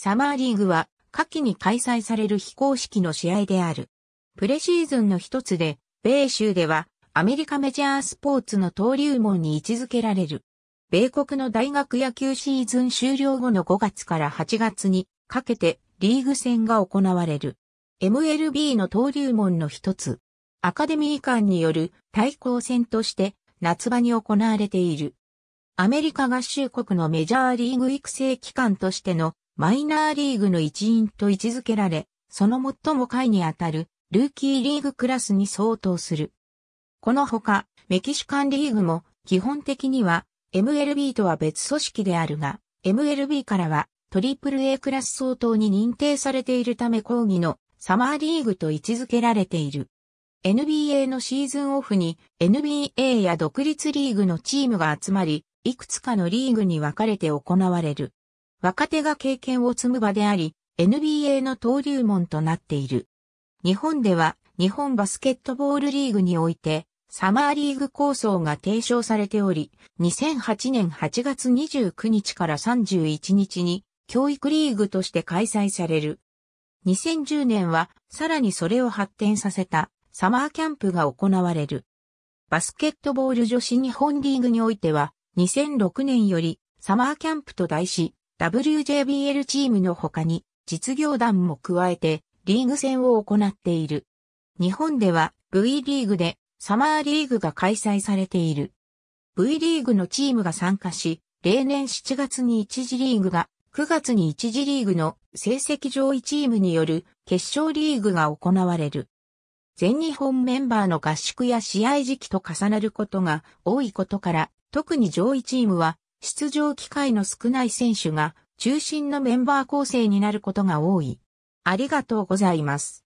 サマーリーグは、夏季に開催される非公式の試合である。プレシーズンの一つで、米州では、アメリカメジャースポーツの登竜門に位置づけられる。米国の大学野球シーズン終了後の5月から8月にかけてリーグ戦が行われる。MLB の登竜門の一つ。アカデミー間による対抗戦として夏場に行われている。アメリカ合衆国のメジャーリーグ育成機関としてのマイナーリーグの一員と位置づけられ、その最も下位にあたるルーキーリーグクラスに相当する。このほか、メキシカンリーグも基本的には MLB とは別組織であるが、MLB からは AAA クラス相当に認定されているため抗議のサマーリーグと位置づけられている。NBA のシーズンオフに NBA や独立リーグのチームが集まり、いくつかのリーグに分かれて行われる。若手が経験を積む場であり、NBA の登竜門となっている。日本では日本バスケットボールリーグにおいて、サマーリーグ構想が提唱されており、2008年8月29日から31日に教育リーグとして開催される。2010年はさらにそれを発展させたサマーキャンプが行われる。バスケットボール女子日本リーグにおいては2006年よりサマーキャンプと題し WJBL チームの他に実業団も加えてリーグ戦を行っている。日本では V リーグでサマーリーグが開催されている。V リーグのチームが参加し、例年7月に1次リーグが、9月に1次リーグの成績上位チームによる決勝リーグが行われる。全日本メンバーの合宿や試合時期と重なることが多いことから、特に上位チームは出場機会の少ない選手が中心のメンバー構成になることが多い。ありがとうございます。